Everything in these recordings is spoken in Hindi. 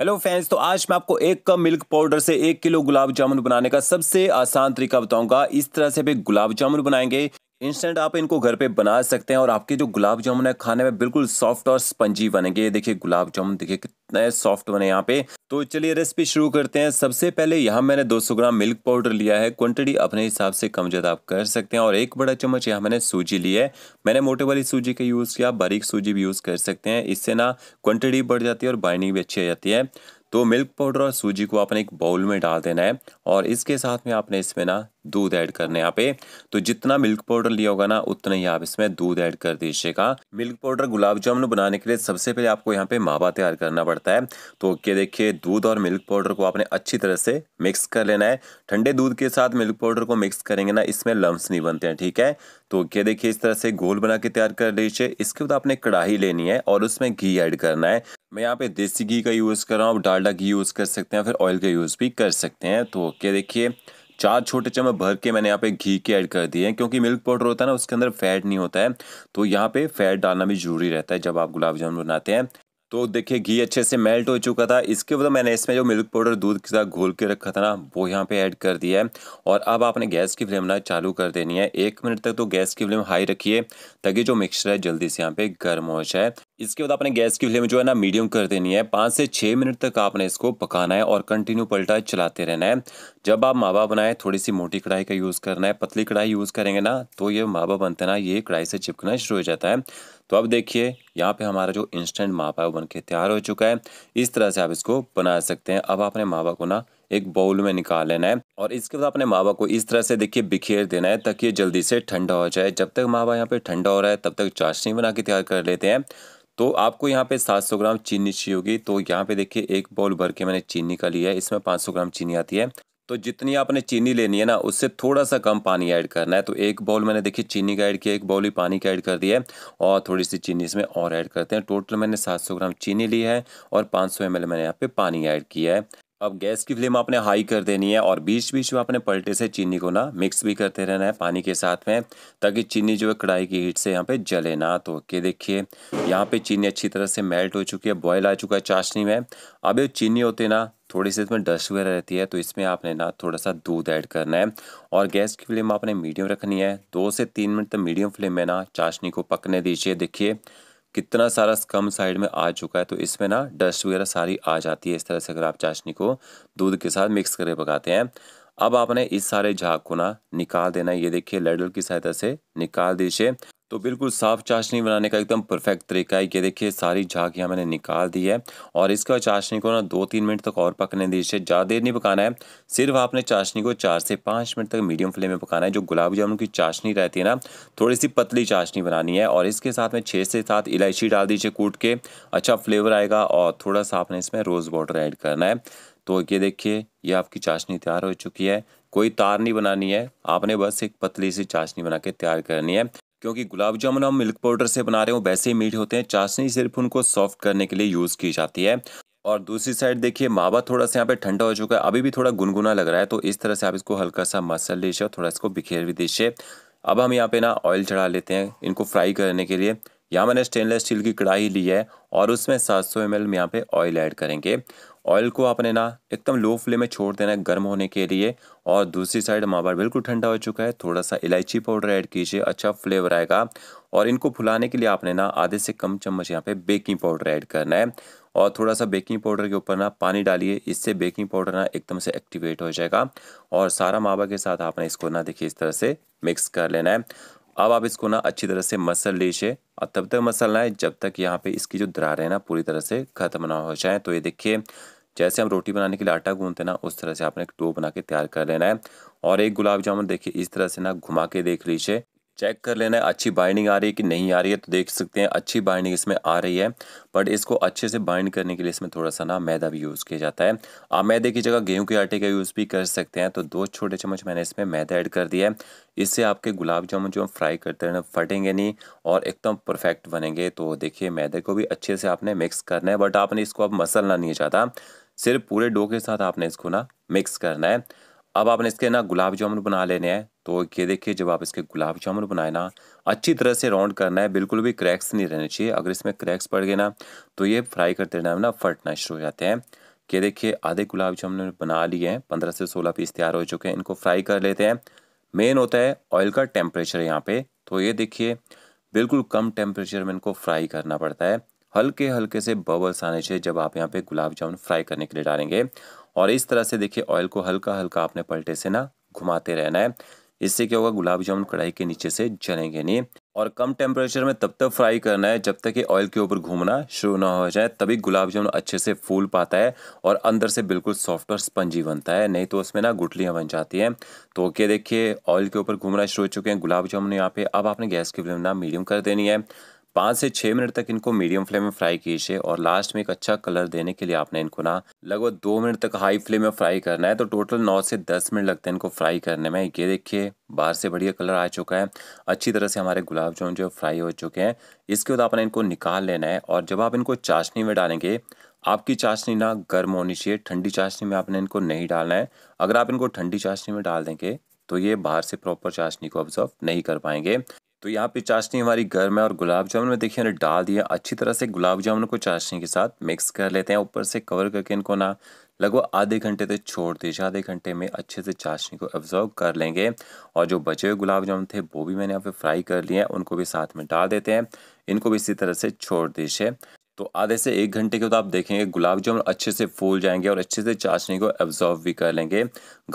हेलो फैंस तो आज मैं आपको एक कप मिल्क पाउडर से एक किलो गुलाब जामुन बनाने का सबसे आसान तरीका बताऊंगा इस तरह से भी गुलाब जामुन बनाएंगे इंस्टेंट आप इनको घर पे बना सकते हैं और आपके जो गुलाब जामुन है खाने में बिल्कुल सॉफ्ट और स्पंजी बनेंगे देखिए गुलाब जामुन देखिए कितने सॉफ्ट बने यहाँ पे तो चलिए रेसिपी शुरू करते हैं सबसे पहले यहाँ मैंने 200 ग्राम मिल्क पाउडर लिया है क्वांटिटी अपने हिसाब से कम ज़्यादा आप कर सकते हैं और एक बड़ा चम्मच यहाँ मैंने सूजी ली है मैंने मोटे वाली सूजी का यूज़ किया बारीक सूजी भी यूज़ कर सकते हैं इससे ना क्वान्टिटी बढ़ जाती है और बाइंडिंग भी अच्छी आ जाती है तो मिल्क पाउडर और सूजी को आपने एक बाउल में डाल देना है और इसके साथ में आपने इसमें ना दूध ऐड करना है यहाँ पे तो जितना मिल्क पाउडर लिया होगा ना उतना ही आप इसमें दूध ऐड कर दीजिएगा मिल्क पाउडर गुलाब जामुन बनाने के लिए सबसे पहले आपको यहाँ पे मावा तैयार करना पड़ता है तो ओके देखिए दूध और मिल्क पाउडर को आपने अच्छी तरह से मिक्स कर लेना है ठंडे दूध के साथ मिल्क पाउडर को मिक्स करेंगे ना इसमें लम्स नहीं बनते हैं ठीक है तो ओके देखिए इस तरह से गोल बना के तैयार कर लीजिए इसके बाद आपने कढ़ाई लेनी है और उसमें घी ऐड करना है मैं यहाँ पे देसी घी का यूज़ कर रहा हूँ आप डालडा घी यूज़ कर सकते हैं फिर ऑयल का यूज़ भी कर सकते हैं तो क्या देखिए चार छोटे चम्मच भर के मैंने यहाँ पे घी के ऐड कर दिए हैं क्योंकि मिल्क पाउडर होता है ना उसके अंदर फैट नहीं होता है तो यहाँ पे फैट डालना भी ज़रूरी रहता है जब आप गुलाब जामुन बनाते हैं तो देखिए घी अच्छे से मेल्ट हो चुका था इसके बाद मैंने इसमें जो मिल्क पाउडर दूध के साथ घोल के रखा था ना वो यहाँ पे ऐड कर दिया है और अब आपने गैस की फ्लेम ना चालू कर देनी है एक मिनट तक तो गैस की फ्लेम हाई रखिए ताकि जो मिक्सचर है जल्दी से यहाँ पे गर्म हो जाए इसके बाद आपने गैस की फ्लेम जो है ना मीडियम कर देनी है पाँच से छः मिनट तक आपने इसको पकाना है और कंटिन्यू पलटा चलाते रहना है जब आप मावा बनाए थोड़ी सी मोटी कढ़ाई का यूज़ करना है पतली कढ़ाई यूज़ करेंगे ना तो ये मावा बनते ना ये कढ़ाई से चिपकना शुरू हो जाता है तो अब देखिए यहाँ पे हमारा जो इंस्टेंट मावा है वो बन के तैयार हो चुका है इस तरह से आप इसको बना सकते हैं अब आपने मावा को ना एक बाउल में निकाल लेना है और इसके बाद अपने मावा को इस तरह से देखिए बिखेर देना है ताकि ये जल्दी से ठंडा हो जाए जब तक मावा यहाँ पे ठंडा हो रहा है तब तक चाशनी बना के तैयार कर लेते हैं तो आपको यहाँ पे 700 ग्राम चीनी चाहिए होगी तो यहाँ पे देखिए एक बाउल भर के मैंने चीनी का लिया है इसमें 500 ग्राम चीनी आती है तो जितनी आपने चीनी लेनी है ना उससे थोड़ा सा कम पानी ऐड करना है तो एक बाउल मैंने देखिए चीनी का ऐड किया एक बाउल ही पानी का ऐड कर दिया है और थोड़ी सी चीनी इसमें और ऐड करते हैं टोटल मैंने 700 ग्राम चीनी ली है और 500 सौ मैंने यहाँ पे पानी ऐड किया है अब गैस की फ्लेम आपने हाई कर देनी है और बीच बीच में आपने पलटे से चीनी को ना मिक्स भी करते रहना है पानी के साथ में ताकि चीनी जो है कढ़ाई की हीट से यहाँ पे जले ना तो के देखिए यहाँ पे चीनी अच्छी तरह से मेल्ट हो चुकी है बॉयल आ चुका है चाशनी में अब ये चीनी होती ना थोड़ी सी इसमें डस्ट वगैरह रहती है तो इसमें आपने ना थोड़ा सा दूध ऐड करना है और गैस की फ्लेम आपने मीडियम रखनी है दो से तीन मिनट तक मीडियम फ्लेम में ना चाशनी को पकने दीजिए देखिए कितना सारा कम साइड में आ चुका है तो इसमें ना डस्ट वगैरह सारी आ जाती है इस तरह से अगर आप चाशनी को दूध के साथ मिक्स करके पकाते हैं अब आपने इस सारे झाग को ना निकाल देना ये देखिए लेडल की सहायता से निकाल दीजिए तो बिल्कुल साफ़ चाशनी बनाने का एकदम परफेक्ट तरीका है ये देखिए सारी झाग यहाँ मैंने निकाल दी है और इसका चाशनी को ना दो तीन मिनट तक और पकने दीजिए ज़्यादा देर नहीं पकाना है सिर्फ आपने चाशनी को चार से पाँच मिनट तक मीडियम फ्लेम में पकाना है जो गुलाब जामुन की चाशनी रहती है ना थोड़ी सी पतली चाशनी बनानी है और इसके साथ में छः से सात इलायची डाल दीजिए कूट के अच्छा फ्लेवर आएगा और थोड़ा सा आपने इसमें रोज़ वाटर ऐड करना है तो ये देखिए ये आपकी चाशनी तैयार हो चुकी है कोई तार नहीं बनानी है आपने बस एक पतली सी चाशनी बना के तैयार करनी है क्योंकि गुलाब जामुन हम मिल्क पाउडर से बना रहे हो वैसे ही मीठे होते हैं चाशनी सिर्फ उनको सॉफ्ट करने के लिए यूज़ की जाती है और दूसरी साइड देखिए मावा थोड़ा सा यहाँ पे ठंडा हो चुका है अभी भी थोड़ा गुनगुना लग रहा है तो इस तरह से आप इसको हल्का सा मसल लीजिए और थोड़ा इसको बिखेर भी दीजिए अब हम यहाँ पे ना ऑयल चढ़ा लेते हैं इनको फ्राई करने के लिए यहाँ मैंने स्टेनलेस स्टील की कढ़ाई ली है और उसमें 700 सौ एम एल हम यहाँ पे ऑयल ऐड करेंगे ऑयल को आपने ना एकदम लो फ्लेम में छोड़ देना है गर्म होने के लिए और दूसरी साइड मावा बिल्कुल ठंडा हो चुका है थोड़ा सा इलायची पाउडर ऐड कीजिए अच्छा फ्लेवर आएगा और इनको फुलाने के लिए आपने ना आधे से कम चम्मच यहाँ पे बेकिंग पाउडर ऐड करना है और थोड़ा सा बेकिंग पाउडर के ऊपर ना पानी डालिए इससे बेकिंग पाउडर ना एकदम से एक्टिवेट हो जाएगा और सारा मावा के साथ आपने इसको ना देखिए इस तरह से मिक्स कर लेना है अब आप इसको ना अच्छी तरह से मसल लीजिए और तब तक मसलना है जब तक यहाँ पे इसकी जो दरार है ना पूरी तरह से ख़त्म ना हो जाए तो ये देखिए जैसे हम रोटी बनाने के लिए आटा गूंथते ना उस तरह से आपने एक डो बना के तैयार कर लेना है और एक गुलाब जामुन देखिए इस तरह से ना घुमा के देख लीजिए चेक कर लेना है अच्छी बाइंडिंग आ रही है कि नहीं आ रही है तो देख सकते हैं अच्छी बाइंडिंग इसमें आ रही है बट इसको अच्छे से बाइंड करने के लिए इसमें थोड़ा सा ना मैदा भी यूज़ किया जाता है आप मैदे की जगह गेहूं के आटे का यूज़ भी कर सकते हैं तो दो छोटे चम्मच मैंने इसमें मैदा ऐड कर दिया है इससे आपके गुलाब जामुन जो हम फ्राई करते हैं फटेंगे नहीं और एकदम परफेक्ट बनेंगे तो देखिए मैदे को भी अच्छे से आपने मिक्स करना है बट आपने इसको अब मसलना नहीं चाहता सिर्फ पूरे डो के साथ आपने इसको ना मिक्स करना है अब आपने इसके ना गुलाब जामुन बना लेने हैं तो ये देखिए जब आप इसके गुलाब जामुन बनाए ना अच्छी तरह से राउंड करना है बिल्कुल भी क्रैक्स नहीं रहने चाहिए अगर इसमें क्रैक्स पड़ गए ना तो ये फ्राई करते रहना ना फटना शुरू हो जाते हैं ये देखिए आधे गुलाब जामुन बना लिए हैं पंद्रह से सोलह पीस तैयार हो चुके हैं इनको फ्राई कर लेते हैं मेन होता है ऑयल का टेम्परेचर यहाँ पे तो ये देखिए बिल्कुल कम टेम्परेचर में इनको फ्राई करना पड़ता है हल्के हल्के से बबल्स आने चाहिए जब आप यहाँ पे गुलाब जामुन फ्राई करने के लिए डालेंगे और इस तरह से देखिए ऑयल को हल्का हल्का आपने पलटे से ना घुमाते रहना है इससे क्या होगा गुलाब जामुन कढ़ाई के नीचे से जलेंगे नहीं और कम टेम्परेचर में तब तक फ्राई करना है जब तक कि ऑयल के ऊपर घूमना शुरू ना हो जाए तभी गुलाब जामुन अच्छे से फूल पाता है और अंदर से बिल्कुल सॉफ्ट और स्पंजी बनता है नहीं तो उसमें ना गुटलियाँ बन जाती हैं तो ओके देखिए ऑयल के ऊपर घूमना शुरू हो चुके हैं गुलाब जामुन यहाँ पे अब आपने गैस की फ्लेम ना मीडियम कर देनी है पाँच से छः मिनट तक इनको मीडियम फ्लेम में फ्राई कीजिए और लास्ट में एक अच्छा कलर देने के लिए आपने इनको ना लगभग दो मिनट तक हाई फ्लेम में फ्राई करना है तो टोटल नौ से दस मिनट लगते हैं इनको फ्राई करने में ये देखिए बाहर से बढ़िया कलर आ चुका है अच्छी तरह से हमारे गुलाब जामुन जो फ्राई हो चुके हैं इसके बाद आपने इनको निकाल लेना है और जब आप इनको चाशनी में डालेंगे आपकी चाशनी ना गर्म होनी चाहिए ठंडी चाशनी में आपने इनको नहीं डालना है अगर आप इनको ठंडी चाशनी में डाल देंगे तो ये बाहर से प्रॉपर चाशनी को ऑब्जर्व नहीं कर पाएंगे तो यहाँ पे चाशनी हमारी गर्म है और गुलाब जामुन में देखिए हमने डाल दिया अच्छी तरह से गुलाब जामुन को चाशनी के साथ मिक्स कर लेते हैं ऊपर से कवर करके इनको ना लगभग आधे घंटे तक छोड़ दीजिए आधे घंटे में अच्छे से चाशनी को एब्जॉर्व कर लेंगे और जो बचे हुए गुलाब जामुन थे वो भी मैंने यहाँ पे फ्राई कर लिए हैं उनको भी साथ में डाल देते हैं इनको भी इसी तरह से छोड़ दीजिए तो आधे से एक घंटे के बाद आप देखेंगे गुलाब जामुन अच्छे से फूल जाएंगे और अच्छे से चाशनी को एब्जॉर्व भी कर लेंगे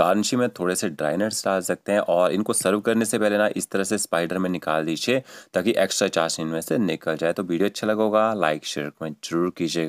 गार्निशी में थोड़े से ड्राइनट्स डाल सकते हैं और इनको सर्व करने से पहले ना इस तरह से स्पाइडर में निकाल दीजिए ताकि एक्स्ट्रा चाशनी इनमें से निकल जाए तो वीडियो अच्छा लगेगा लाइक शेयर कमेंट जरूर कीजिएगा